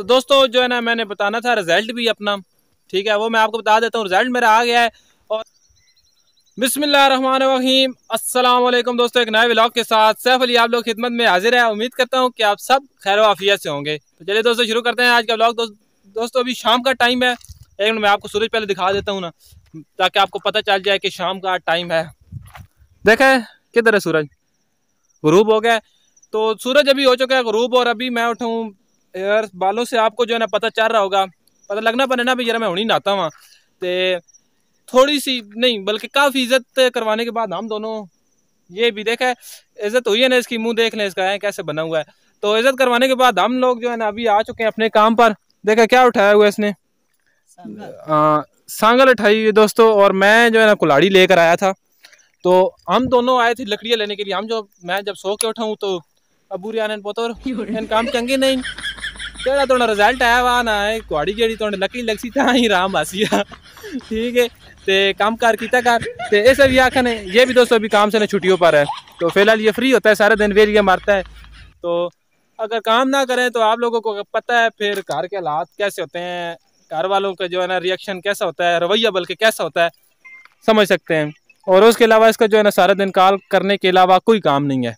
तो दोस्तों जो है ना मैंने बताना था रिज़ल्ट भी अपना ठीक है वो मैं आपको बता देता हूँ रिज़ल्ट मेरा आ गया है और बिसमीम असलम दोस्तों एक नए ब्लॉग के साथ सैफ अली आप लोग खिदमत में हाजिर है उम्मीद करता हूँ कि आप सब खैर वाफिया से होंगे तो चलिए दोस्तों शुरू करते हैं आज का ब्लॉग दोस्त, दोस्तों अभी शाम का टाइम है एक मिनट मैं आपको सूरज पहले दिखा देता हूँ ना ताकि आपको पता चल जाए कि शाम का टाइम है देखें किधर है सूरज गरूब हो गया तो सूरज अभी हो चुका है गरूब और अभी मैं उठाऊँ यार बालों से आपको जो है ना पता चल रहा होगा पता लगना पड़े ना भाई यार मैं हूँ नहाता वहाँ तो थोड़ी सी नहीं बल्कि काफ़ी इज्जत करवाने के बाद हम दोनों ये भी देखा है इज्जत हुई है ना इसकी मुंह देख लें इसका है कैसे बना हुआ है तो इज्जत करवाने के बाद हम लोग जो है ना अभी आ चुके हैं अपने काम पर देखा क्या उठाया हुआ इसने सांगल उठाई हुई दोस्तों और मैं जो है ना कुलाड़ी लेकर आया था तो हम दोनों आए थे लकड़ियाँ लेने के लिए हम जो मैं जब सो के उठाऊँ तो अबू रियान पोतर काम चंगे नहीं कहिड़ा तोड़ो रिजल्ट आया वा ना है कुड़ी जेह्ड़ी तोड़े लकड़ी लग्सी तां ही राम बासी ठीक है तो काम कार किया कर तो ये सब आखन है ये भी दोस्तों अभी काम से छुट्टियों पर है तो फिलहाल ये फ्री होता है सारा दिन वेरिया मारता है तो अगर काम ना करें तो आप लोगों को पता है फिर घर के हालात कैसे होते हैं घर वालों का जो है ना रिएक्शन कैसा होता है रवैया बल्कि कैसा होता है समझ सकते हैं और उसके अलावा इसका जो है ना सारा दिन काल करने के अलावा कोई काम नहीं है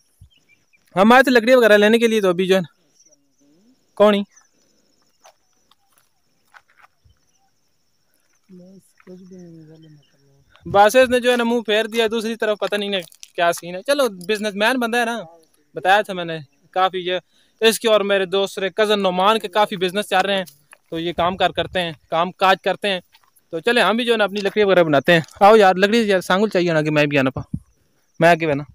हम आए थे लकड़ी वगैरह लेने के लिए तो अभी जो है ना कौन ही बासेस ने जो है ना मुंह फेर दिया दूसरी तरफ पता नहीं है क्या सीन है चलो बिजनेसमैन बंदा है ना बताया था मैंने काफ़ी ये इसके और मेरे दूसरे कज़न नुमान के काफ़ी बिजनेस चल रहे हैं तो ये काम कार करते हैं काम काज करते हैं तो चले हम भी जो है ना अपनी लकड़ी वगैरह बनाते हैं आओ यार लकड़ी यार सांगुल चाहिए ना कि मैं भी आना पा मैं आगे बना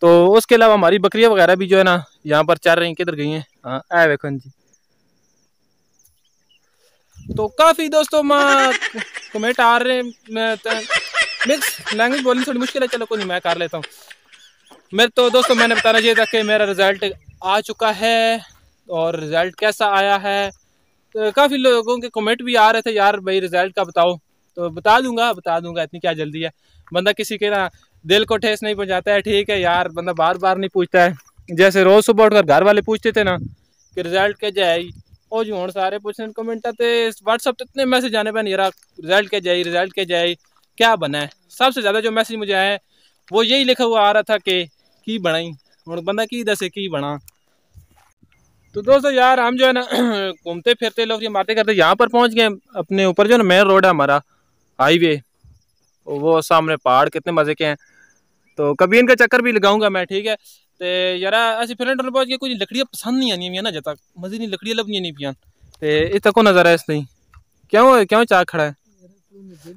तो उसके अलावा हमारी बकरियाँ वगैरह भी जो है ना यहाँ पर चल रही हैं किधर गई हैं हाँ ऐ वेखन जी तो काफ़ी दोस्तों मैं कमेंट आ रहे मिक्स लैंग्वेज बोलनी थोड़ी मुश्किल है चलो कोई नहीं मैं कर लेता हूँ मेरे तो दोस्तों मैंने बताना चाहिए था कि मेरा रिज़ल्ट आ चुका है और रिज़ल्ट कैसा आया है तो काफ़ी लोगों के कमेंट भी आ रहे थे यार भाई रिज़ल्ट का बताओ तो बता दूंगा बता दूंगा इतनी क्या जल्दी है बंदा किसी के ना दिल को ठेस नहीं पहुँचाता है ठीक है यार बंदा बार बार नहीं पूछता है जैसे रोज़ सुबह उठकर घर वाले पूछते थे ना कि रिज़ल्ट कैसे आई ਪਹੁੰਚ ਹੋਣ ਸਾਰੇ ਪੁੱਛਣ ਕਮੈਂਟਾਂ ਤੇ WhatsApp ਤੇ इतने मैसेज आने पे यार रिजल्ट क्या जाए रिजल्ट क्या जाए क्या बना है सबसे ज़्यादा जो मैसेज मुझे आया है वो यही लिखा हुआ आ रहा था कि की बनाई और बंदा की दसे की बना तो दोस्तों यार हम जो है ना घूमते फिरते लोग ये मारते करते यहाँ पर पहुँच गए अपने ऊपर जो है ना मेन रोड है हमारा हाईवे वो सामने पहाड़ कितने मज़े के हैं तो कभी इनका चक्कर भी लगाऊंगा मैं ठीक है क्यों क्यों चाक खड़ा है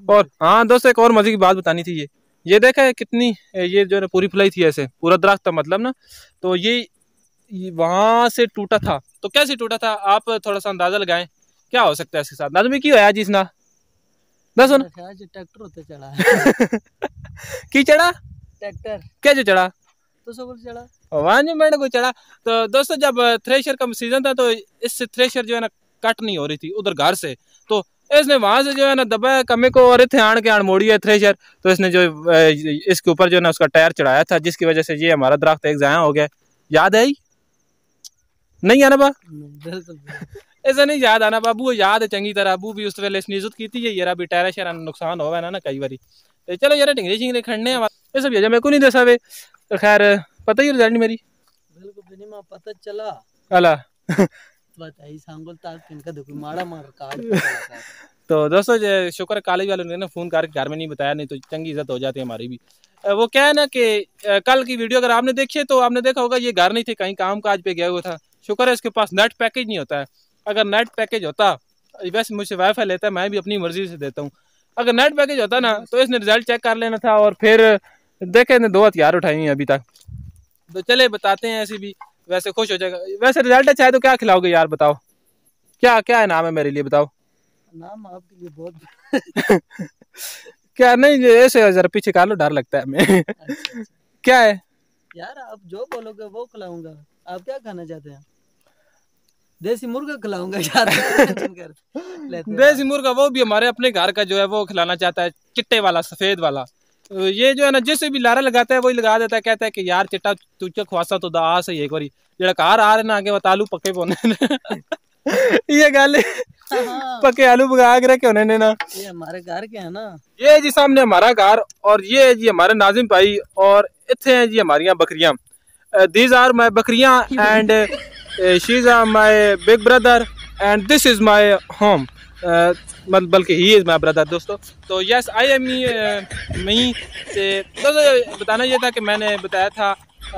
और हाँ एक और मजे की बात बतानी थी ये ये देखा है कितनी ये जो है पूरी फुलाई थी ऐसे पूरा दरख्त था मतलब ना तो ये, वहां से टूटा था तो कैसे टूटा था आप थोड़ा सा अंदाजा लगाएं क्या हो सकता है इसके साथ नाजमी क्यों आया जिसना दसो ना ट्रैक्टर होते चढ़ा की चढ़ा ट्रैक्टर क्या जो चढ़ा वहां सौ कुल चढ़ा को चढ़ा तो दोस्तों जब थ्रेशर का सीजन था तो इससे थ्रेशर जो है ना कट नहीं हो रही थी उधर घर से तो इसने वहां से जो है ना दबाया को और इतने के मोड़ी है थ्रेशर तो इसने जो इसके ऊपर जो है ना उसका टायर चढ़ाया था जिसकी वजह से ये हमारा दरख्त एक जया हो गया याद है नहीं आना बा ऐसा नहीं याद आना बाबू याद है चंगी तरह अबू भी उस वेले इसने इज्जत की यार अभी टायर शायर नुकसान होगा गया ना कई बार तो चलो यार ढिंगे शिंगरे खड़ने ये सब मेरे को नहीं दसा वे तो खैर पता ही रिजल्ट मेरी बिल्कुल भी नहीं पता चला अला बताई सांगोल ताक इनका देखो माड़ा मार का तो दोस्तों शुक्र कॉलेज वालों ने ना फ़ोन करके घर में नहीं बताया नहीं तो चंगी इज्जत हो जाती है हमारी भी वो क्या है ना कि कल की वीडियो अगर आपने देखी है तो आपने देखा होगा ये घर नहीं थे कहीं काम काज पे गया हुआ था शुक्र है इसके पास नेट पैकेज नहीं होता है अगर नेट पैकेज होता वैसे मुझसे वाईफाई लेता है मैं भी अपनी मर्जी से देता हूँ अगर नेट पैकेज होता ना तो इसने रिजल्ट चेक कर लेना था और फिर देखे ने दो हथियार उठाई है अभी तक तो चले बताते हैं ऐसे भी वैसे खुश हो जाएगा वैसे रिजल्ट अच्छा है तो क्या खिलाओगे यार बताओ क्या क्या है नाम है मेरे लिए बताओ नाम आपके लिए बहुत क्या नहीं ऐसे जरा पीछे कर लो डर लगता है हमें अच्छा, क्या है अच्छा। यार आप जो बोलोगे वो खिलाऊंगा आप क्या खाना चाहते हैं देसी मुर्गा खिलाऊंगा यार देसी मुर्गा वो भी हमारे अपने घर का जो है वो खिलाना चाहता है चिट्टे वाला सफेद वाला तो ये जो है ना जैसे भी लारा लगाता है वही लगा देता है कहता है कि यार चिट्टा तुझे खुआसा तो दास है एक बार जरा कार आ रहे ना आगे बता आलू पके पौने ये गल हाँ। पके आलू बगा के रखे होने ना ये हमारे घर के है ना ये जी सामने हमारा घर और ये है जी हमारे नाजिम भाई और इतने हैं जी हमारिया बकरिया दीज आर माई बकरिया and she's are my big brother and this is my home बल्कि ही इज़ माई ब्रदर दोस्तों तो यस आई एम मई से दोस्तों बताना ये था कि मैंने बताया था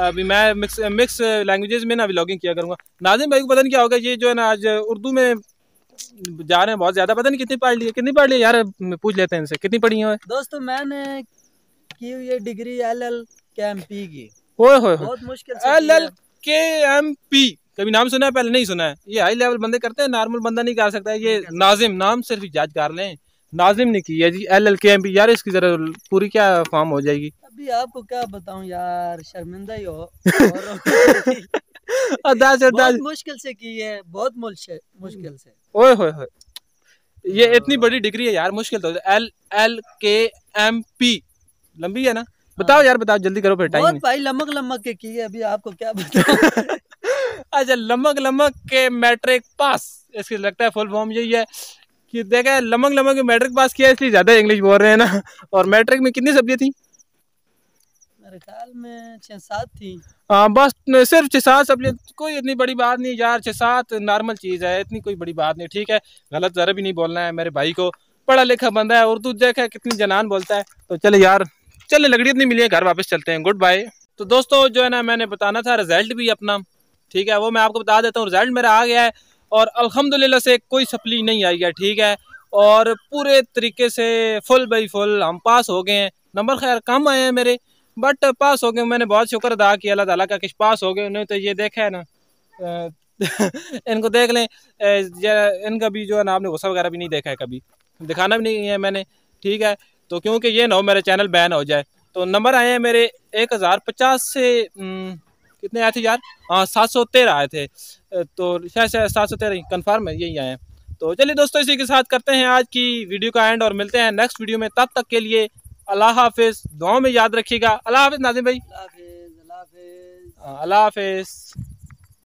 अभी मैं मिक्स मिक्स लैंग्वेजेस में ना ब्लॉगिंग किया करूँगा नाजिम भाई को पता नहीं क्या होगा ये जो है ना आज उर्दू में जा रहे हैं बहुत ज़्यादा पता नहीं कितनी पढ़ लिया कितनी पढ़ लिया यार पूछ लेते हैं इनसे कितनी पढ़ी हुई दोस्तों मैंने की हुई है degree L L K M P की ओए बहुत मुश्किल L L K M P कभी नाम सुना है पहले नहीं सुना है ये हाई लेवल बंदे करते हैं नॉर्मल बंदा नहीं कर सकता ये नाजिम नाम सिर्फ इजाज कर लें नाजिम ने की है जी L L K M P यार इसकी जरा पूरी क्या फॉर्म हो जाएगी अभी आपको क्या बताऊं यार शर्मिंदा ही हो अदाज अदाज मुश्किल से की है बहुत मुश्किल से ओए होए होए ये हाँ। इतनी बड़ी डिग्री है यार मुश्किल तो L L K M P लंबी है ना बताओ हाँ। यार बताओ जल्दी करो फिर टाइम भाई लमक लमक के की है अभी आपको क्या बताऊं अच्छा लमक लमक के मैट्रिक पास इसके लगता है फुल फॉर्म यही है कि देखा लमक लमक के मैट्रिक पास किया इसलिए ज़्यादा इंग्लिश बोल रहे हैं ना और मैट्रिक में कितनी सब्जेक्ट थी मेरे ख्याल में छः सात थी हाँ बस सिर्फ छः सात सब्जेक्ट कोई इतनी बड़ी बात नहीं यार छः सात नॉर्मल चीज़ है इतनी कोई बड़ी बात नहीं ठीक है गलत ज़रा भी नहीं बोलना है मेरे भाई को पढ़ा लिखा बंदा है उर्दू देखा कितनी जनान बोलता है तो चले यार चले लकड़ी इतनी मिली है घर वापस चलते हैं गुड बाय तो दोस्तों जो है ना मैंने बताना था रिजल्ट भी अपना ठीक है वो मैं आपको बता देता हूँ रिज़ल्ट मेरा आ गया है और अल्हम्दुलिल्लाह से कोई सप्ली नहीं आई है ठीक है और पूरे तरीके से फुल बाई फुल हम पास हो गए हैं नंबर खैर कम आए हैं मेरे बट पास हो गए मैंने बहुत शुक्र अदा किया अल्लाह ताला का किस पास हो गए उन्हें तो ये देखा है ना इनको देख लें इनका भी जो है ना आपने गुस्सा वगैरह भी नहीं देखा है कभी दिखाना भी नहीं है मैंने ठीक है तो क्योंकि ये ना हो मेरा चैनल बैन हो जाए तो नंबर आए हैं मेरे एक हज़ार पचास से कितने आए थे यार हाँ सात सौ तेरह आए थे तो शायद सात सौ तेरह कन्फर्म है यही आए हैं तो चलिए दोस्तों इसी के साथ करते हैं आज की वीडियो का एंड और मिलते हैं नेक्स्ट वीडियो में तब तक के लिए अल्लाह हाफिज दुआ में याद रखिएगा अल्लाह हाफिज नाजिम भाई अल्लाह हाफिज हाँ,